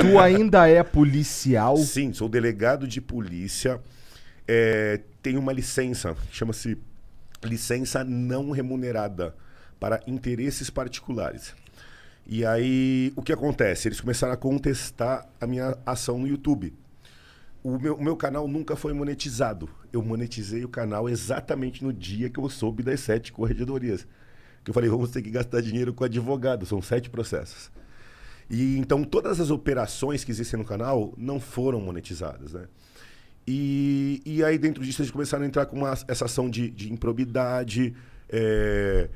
Tu ainda é policial? Sim, sou delegado de polícia. É, tenho uma licença, chama-se licença não remunerada para interesses particulares. E aí, o que acontece? Eles começaram a contestar a minha ação no YouTube. O meu, o meu canal nunca foi monetizado. Eu monetizei o canal exatamente no dia que eu soube das sete corredorias. Que eu falei, vamos ter que gastar dinheiro com advogado. São sete processos. E então todas as operações que existem no canal não foram monetizadas, né? E, e aí dentro disso eles começaram a entrar com uma, essa ação de, de improbidade, é,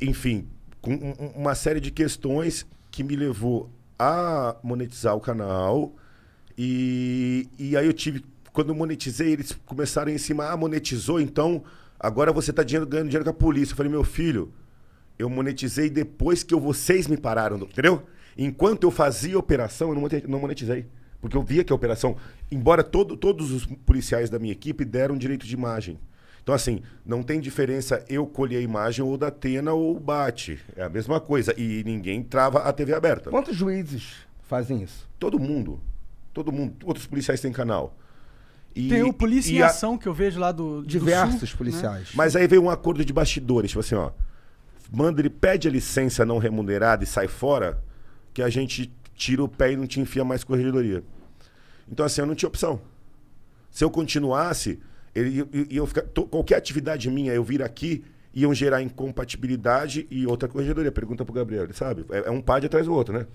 enfim, com uma série de questões que me levou a monetizar o canal. E, e aí eu tive, quando eu monetizei, eles começaram em cima, ah, monetizou, então agora você está dinheiro, ganhando dinheiro com a polícia. Eu falei, meu filho, eu monetizei depois que eu, vocês me pararam, entendeu? Enquanto eu fazia operação, eu não monetizei. Porque eu via que a operação, embora todo, todos os policiais da minha equipe deram direito de imagem. Então, assim, não tem diferença eu colher a imagem ou da Atena ou bate. É a mesma coisa. E ninguém trava a TV aberta. Quantos juízes fazem isso? Todo mundo. Todo mundo. Outros policiais têm canal. E, tem o Polícia em Ação que eu vejo lá do. Diversos do sul, né? policiais. Né? Mas aí veio um acordo de bastidores, tipo assim, ó. Manda ele pede a licença não remunerada e sai fora, que a gente tira o pé e não te enfia mais corregedoria. Então, assim, eu não tinha opção. Se eu continuasse, ele, eu, eu ficar, to, qualquer atividade minha, eu vir aqui, iam gerar incompatibilidade e outra corregedoria. Pergunta pro Gabriel, ele sabe. É, é um PAD atrás do outro, né?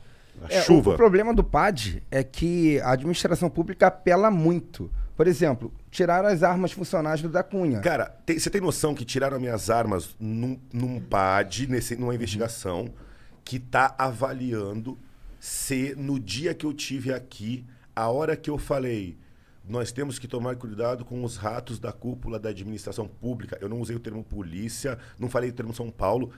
É, chuva. O, o problema do PAD é que a administração pública apela muito. Por exemplo, tiraram as armas funcionais do da Cunha. Cara, você tem, tem noção que tiraram minhas armas num, num PAD, nesse, numa investigação, que está avaliando se no dia que eu tive aqui, a hora que eu falei, nós temos que tomar cuidado com os ratos da cúpula da administração pública. Eu não usei o termo polícia, não falei o termo São Paulo.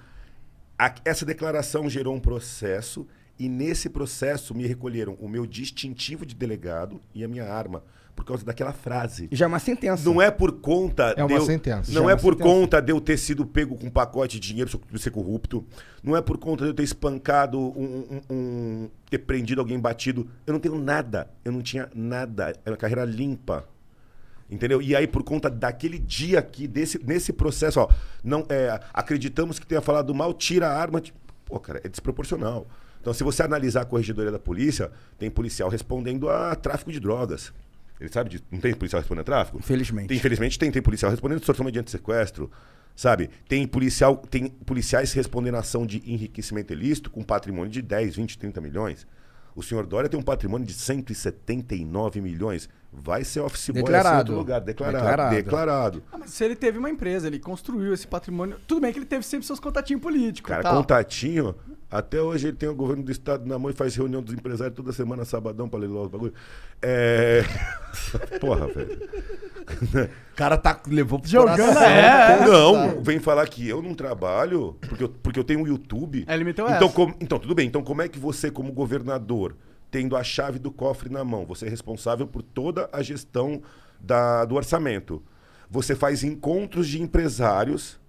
A, essa declaração gerou um processo e nesse processo me recolheram o meu distintivo de delegado e a minha arma por causa daquela frase. Já é uma sentença. Não é por conta. É uma eu, sentença. Não Já é, é por sentença. conta de eu ter sido pego com um pacote de dinheiro de ser corrupto. Não é por conta de eu ter espancado um, um, um, ter prendido alguém batido. Eu não tenho nada. Eu não tinha nada. Era é uma carreira limpa. Entendeu? E aí, por conta daquele dia aqui, desse, nesse processo, ó, não, é, acreditamos que tenha falado mal, tira a arma. Tipo, pô, cara, é desproporcional. Então, se você analisar a corregedoria da polícia, tem policial respondendo a tráfico de drogas. Ele sabe de. Não tem policial respondendo a tráfico? Infelizmente. Tem, infelizmente, tem, tem policial respondendo a sorteio mediante sequestro. Sabe? Tem, policial, tem policiais respondendo a ação de enriquecimento ilícito com patrimônio de 10, 20, 30 milhões. O senhor Dória tem um patrimônio de 179 milhões. Vai ser office boy assim declarado. em outro lugar. Declarado. Declarado. declarado. Ah, mas se ele teve uma empresa, ele construiu esse patrimônio. Tudo bem que ele teve sempre seus contatinhos políticos. Cara, contatinho até hoje ele tem o governo do estado na mão e faz reunião dos empresários toda semana, sabadão, pra leiloar os bagulho. É. Porra, velho. O cara tá, levou pro Jogando, É. Não, vem falar que eu não trabalho porque eu, porque eu tenho um YouTube. É, limitou então, com, então, tudo bem. Então, como é que você, como governador, tendo a chave do cofre na mão, você é responsável por toda a gestão da, do orçamento. Você faz encontros de empresários,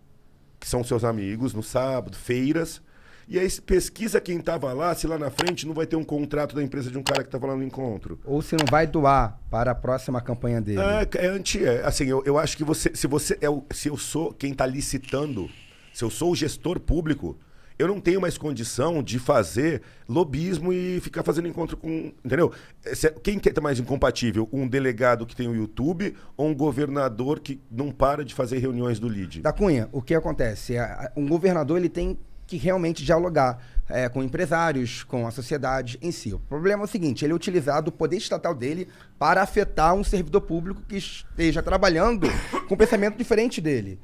que são seus amigos, no sábado, feiras e aí pesquisa quem tava lá, se lá na frente não vai ter um contrato da empresa de um cara que tava lá no encontro. Ou se não vai doar para a próxima campanha dele. É, é anti. É, assim, eu, eu acho que você. Se você. É o, se eu sou quem tá licitando, se eu sou o gestor público, eu não tenho mais condição de fazer lobismo e ficar fazendo encontro com. Entendeu? É, é, quem que é mais incompatível? Um delegado que tem o YouTube ou um governador que não para de fazer reuniões do LID? Da Cunha, o que acontece? É, um governador ele tem que realmente dialogar é, com empresários, com a sociedade em si. O problema é o seguinte: ele é utilizado o poder estatal dele para afetar um servidor público que esteja trabalhando com um pensamento diferente dele.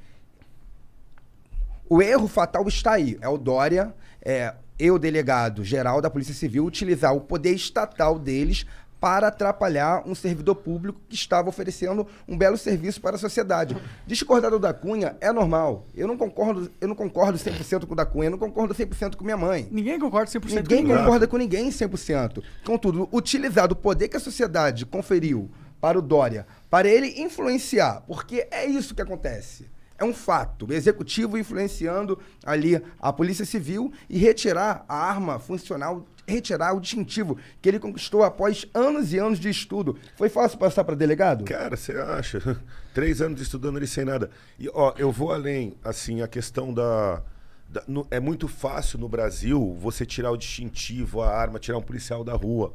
O erro fatal está aí. É o Dória, é, eu, delegado geral da Polícia Civil, utilizar o poder estatal deles para atrapalhar um servidor público que estava oferecendo um belo serviço para a sociedade. Discordar do da Cunha é normal. Eu não concordo, eu não concordo 100% com o da Cunha, eu não concordo 100% com minha mãe. Ninguém concorda 100% ninguém com Ninguém concorda com ninguém 100%. Contudo, utilizar o poder que a sociedade conferiu para o Dória, para ele influenciar, porque é isso que acontece é um fato. O executivo influenciando ali a Polícia Civil e retirar a arma funcional retirar o distintivo que ele conquistou após anos e anos de estudo. Foi fácil passar para delegado? Cara, você acha? Três anos estudando ele sem nada. E, ó, eu vou além, assim, a questão da... da no, é muito fácil no Brasil você tirar o distintivo, a arma, tirar um policial da rua.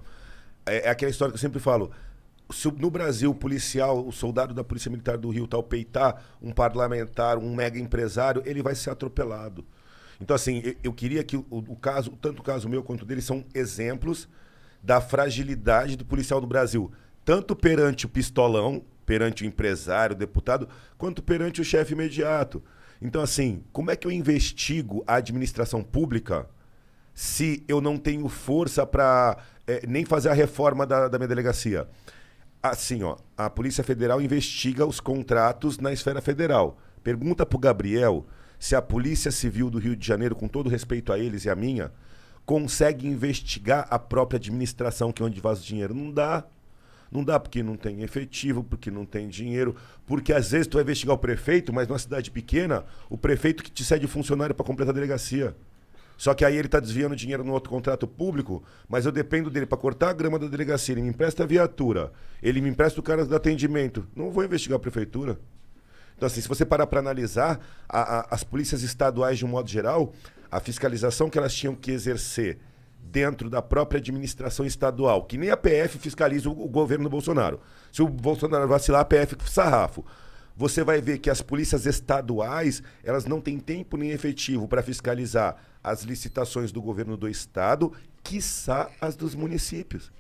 É, é aquela história que eu sempre falo. Se no Brasil o policial, o soldado da Polícia Militar do Rio tal peitar um parlamentar, um mega empresário, ele vai ser atropelado. Então, assim, eu, eu queria que o, o, caso, tanto o caso meu quanto dele, são exemplos da fragilidade do policial do Brasil. Tanto perante o pistolão, perante o empresário, o deputado, quanto perante o chefe imediato. Então, assim, como é que eu investigo a administração pública se eu não tenho força para é, nem fazer a reforma da, da minha delegacia? Assim, ó, a Polícia Federal investiga os contratos na esfera federal. Pergunta para o Gabriel se a Polícia Civil do Rio de Janeiro, com todo respeito a eles e a minha, consegue investigar a própria administração que é onde vaza o dinheiro. Não dá. Não dá porque não tem efetivo, porque não tem dinheiro, porque às vezes tu vai investigar o prefeito, mas numa cidade pequena, o prefeito que te cede o funcionário para completar a delegacia. Só que aí ele está desviando dinheiro no outro contrato público, mas eu dependo dele para cortar a grama da delegacia, ele me empresta a viatura, ele me empresta o cara do atendimento. Não vou investigar a prefeitura. Então, assim, se você parar para analisar, a, a, as polícias estaduais, de um modo geral, a fiscalização que elas tinham que exercer dentro da própria administração estadual, que nem a PF fiscaliza o, o governo Bolsonaro. Se o Bolsonaro vacilar, a PF sarrafo você vai ver que as polícias estaduais elas não têm tempo nem efetivo para fiscalizar as licitações do governo do estado, quiçá as dos municípios.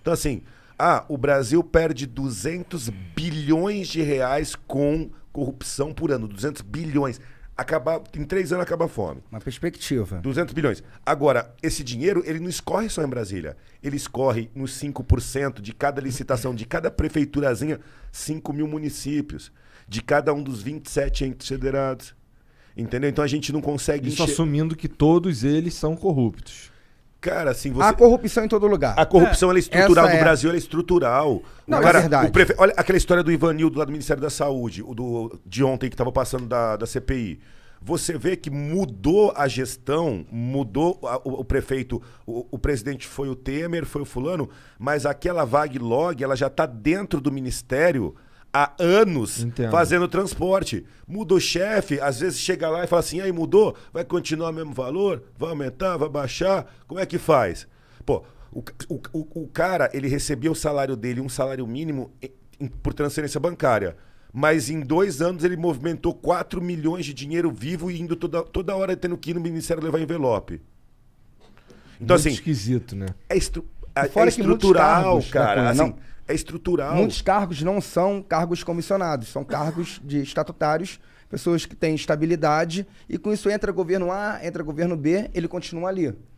Então, assim, ah, o Brasil perde 200 bilhões de reais com corrupção por ano. 200 bilhões. Acabar, em três anos acaba a fome. Uma perspectiva. 200 bilhões. Agora, esse dinheiro, ele não escorre só em Brasília. Ele escorre nos 5% de cada licitação, de cada prefeiturazinha, 5 mil municípios. De cada um dos 27 entes federados. Entendeu? Então a gente não consegue... Isso encher... assumindo que todos eles são corruptos. Cara, assim, você... A corrupção em todo lugar. A corrupção é, é. estrutural Essa do é... Brasil, é estrutural. Não, o cara, é verdade. Prefe... Olha aquela história do Ivanildo lá do Ministério da Saúde, o do, de ontem que estava passando da, da CPI. Você vê que mudou a gestão, mudou a, o, o, prefeito, o, o, presidente foi o Temer, foi o fulano, mas aquela vague log ela já está dentro do Ministério há anos Entendo. fazendo transporte. Muda o chefe, às vezes chega lá e fala assim: aí mudou? Vai continuar o mesmo valor? Vai aumentar? Vai baixar? Como é que faz? Pô, o, o, o, o cara, ele recebia o salário dele, um salário mínimo em, por transferência bancária. Mas em dois anos ele movimentou 4 milhões de dinheiro vivo e indo toda, toda hora tendo que ir no Ministério levar envelope. Então, Muito assim, esquisito, né? É estru é, Fora é estrutural, cargos, né, cara. É? assim, não, é estrutural. Muitos cargos não são cargos comissionados, são cargos de estatutários, pessoas que têm estabilidade, e com isso entra governo A, entra governo B, ele continua ali.